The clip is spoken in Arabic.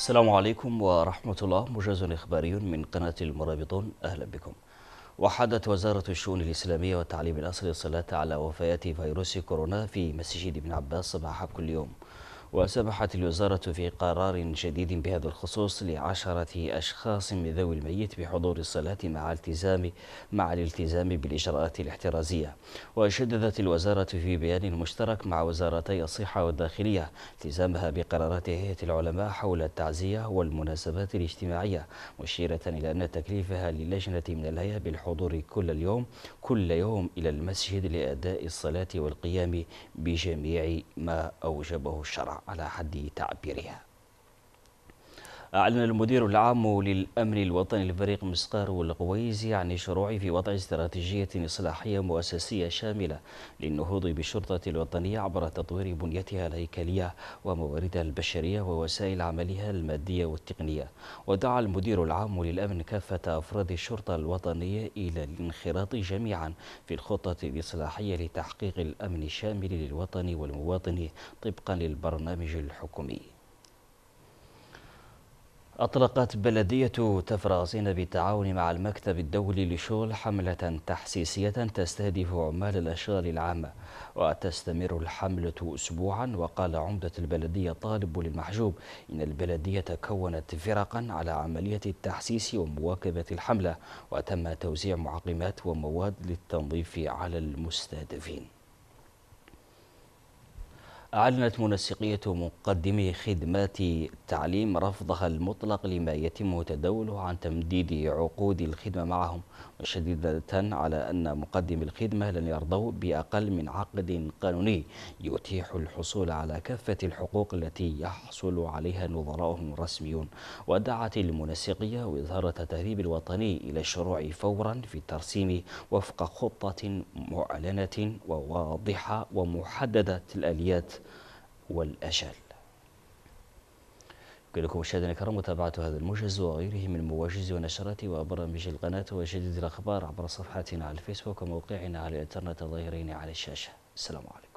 السلام عليكم ورحمة الله مجاز إخباري من قناة المرابطون أهلا بكم وحدت وزارة الشؤون الإسلامية والتعليم الأصلي الصلاة على وفيات فيروس كورونا في مسجد ابن عباس صباح كل يوم وسمحت الوزارة في قرار جديد بهذا الخصوص لعشرة أشخاص من ذوي الميت بحضور الصلاة مع التزام مع الالتزام بالإجراءات الاحترازية وشددت الوزارة في بيان مشترك مع وزارتي الصحة والداخلية التزامها بقرارات هيئة العلماء حول التعزية والمناسبات الاجتماعية مشيرة إلى أن تكليفها للجنة من الهيئة بالحضور كل اليوم كل يوم إلى المسجد لأداء الصلاة والقيام بجميع ما أوجبه الشرع على حد تعبيرها أعلن المدير العام للأمن الوطني الفريق مسقار والقويزي عن الشروع في وضع استراتيجية إصلاحية مؤسسية شاملة للنهوض بالشرطة الوطنية عبر تطوير بنيتها الهيكلية ومواردها البشرية ووسائل عملها المادية والتقنية ودعا المدير العام للأمن كافة أفراد الشرطة الوطنية إلى الانخراط جميعا في الخطة الإصلاحية لتحقيق الأمن الشامل للوطن والمواطن طبقا للبرنامج الحكومي أطلقت بلدية تفرازين بالتعاون مع المكتب الدولي لشغل حملة تحسيسية تستهدف عمال الأشغال العامة وتستمر الحملة أسبوعا وقال عمدة البلدية طالب للمحجوب إن البلدية كونت فرقا على عملية التحسيس ومواكبة الحملة وتم توزيع معقمات ومواد للتنظيف على المستهدفين أعلنت منسقية مقدمي خدمات التعليم رفضها المطلق لما يتم تداوله عن تمديد عقود الخدمة معهم مشددة على أن مقدم الخدمة لن يرضوا بأقل من عقد قانوني يتيح الحصول على كافة الحقوق التي يحصل عليها نظراؤهم الرسميون ودعت المنسقية وزارة التهريب الوطني إلى الشروع فورا في الترسيم وفق خطة معلنة وواضحة ومحددة الآليات والأجل أقول لكم مشاهدينا الكرام متابعة هذا الموجز وغيره من مواجز ونشرات وبرامج القناة وجديد الأخبار عبر صفحاتنا على الفيسبوك وموقعنا على الإنترنت الظاهرين على الشاشة السلام عليكم